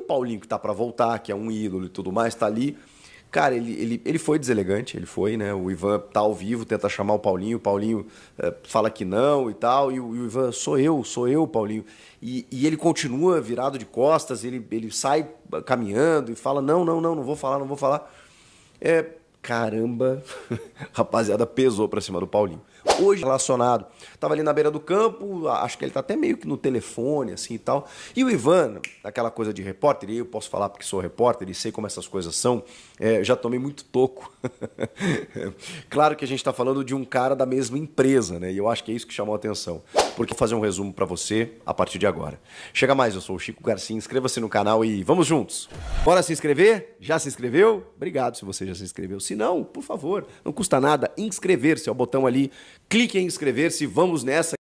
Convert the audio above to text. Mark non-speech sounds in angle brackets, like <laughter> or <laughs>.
o Paulinho que tá para voltar, que é um ídolo e tudo mais, tá ali. Cara, ele, ele, ele foi deselegante, ele foi, né? O Ivan tá ao vivo, tenta chamar o Paulinho, o Paulinho é, fala que não e tal, e o, e o, Ivan, sou eu, sou eu, Paulinho. E, e, ele continua virado de costas, ele, ele sai caminhando e fala: não, não, não, não vou falar, não vou falar. É, caramba, <laughs> rapaziada pesou pra cima do Paulinho hoje relacionado. Tava ali na beira do campo, acho que ele tá até meio que no telefone, assim e tal. E o Ivan, aquela coisa de repórter, e eu posso falar porque sou repórter e sei como essas coisas são, é, já tomei muito toco. <laughs> claro que a gente tá falando de um cara da mesma empresa, né? E eu acho que é isso que chamou a atenção. Porque vou fazer um resumo para você a partir de agora. Chega mais, eu sou o Chico Garcia, inscreva-se no canal e vamos juntos. Bora se inscrever? Já se inscreveu? Obrigado se você já se inscreveu. Se não, por favor, não custa nada inscrever-se, é o botão ali clique em inscrever-se, vamos nessa.